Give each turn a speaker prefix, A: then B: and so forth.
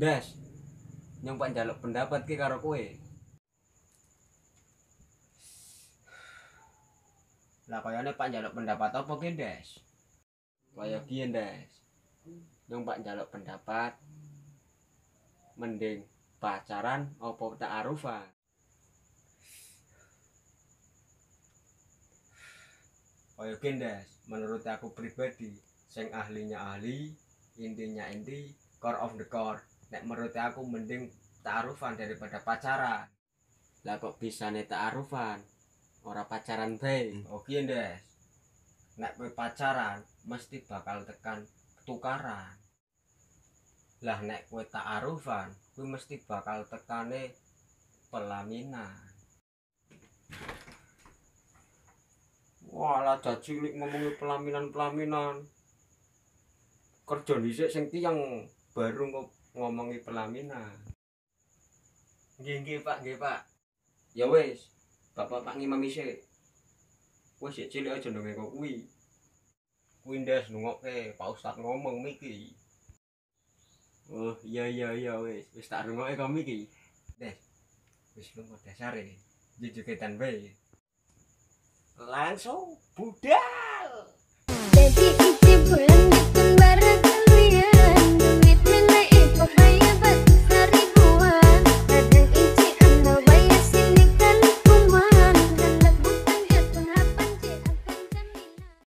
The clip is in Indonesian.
A: Das, Nyong pak jaluk pendapat ki karo kowe. Lah kayane pak jaluk pendapat apa ki, Des? Kaya ki, Des. Nyong pak jaluk pendapat mending pacaran opo ta'arufan? Kaya oh, ki, Des, menurut aku pribadi, seng ahlinya ahli, intinya inti, core of the core nek menurut aku mending taarufan daripada pacaran lah kok bisa nih taarufan orang pacaran teh oke okay, Des nek pacaran mesti bakal tekan tukaran lah nek kue taarufan kue mesti bakal tekane pelaminan Walah jadi cilik ngomongin pelaminan-pelaminan. Kerja di sini yang baru kok ngomongi pelaminan nggih Pak nggih Pak ya wes, bapak Pak ngimami sik wis ya cilik aja ndonge kok kuwi kuwi ndas nungokke Pak Ustad ngomong miki oh iya iya iya wes, wis tak rungokke kok miki
B: des wis lunga dasare
A: jejegetan bae langsung budak